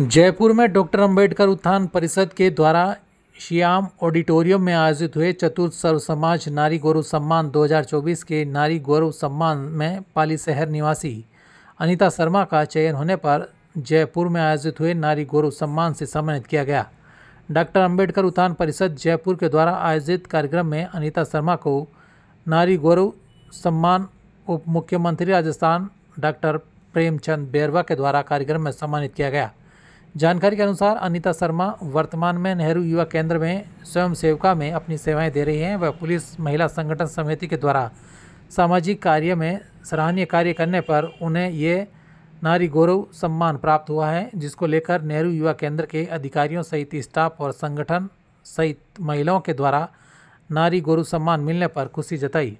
जयपुर में डॉक्टर अंबेडकर उत्थान परिषद के द्वारा श्याम ऑडिटोरियम में आयोजित हुए चतुर्थ सर्व समाज नारी गौरव सम्मान 2024 के नारी गौरव सम्मान में पाली शहर निवासी अनीता शर्मा का चयन होने पर जयपुर में आयोजित हुए नारी गौरव सम्मान से सम्मानित किया गया डॉक्टर अंबेडकर उत्थान परिषद जयपुर के द्वारा आयोजित कार्यक्रम में अनीता शर्मा को नारी गौरव सम्मान उप मुख्यमंत्री राजस्थान डॉक्टर प्रेमचंद बेरवा के द्वारा कार्यक्रम में सम्मानित किया गया जानकारी के अनुसार अनीता शर्मा वर्तमान में नेहरू युवा केंद्र में स्वयं सेविका में अपनी सेवाएं दे रही हैं वह पुलिस महिला संगठन समिति के द्वारा सामाजिक कार्य में सराहनीय कार्य करने पर उन्हें ये नारी गौरव सम्मान प्राप्त हुआ है जिसको लेकर नेहरू युवा केंद्र के अधिकारियों सहित स्टाफ और संगठन सहित महिलाओं के द्वारा नारी गौरव सम्मान मिलने पर खुशी जताई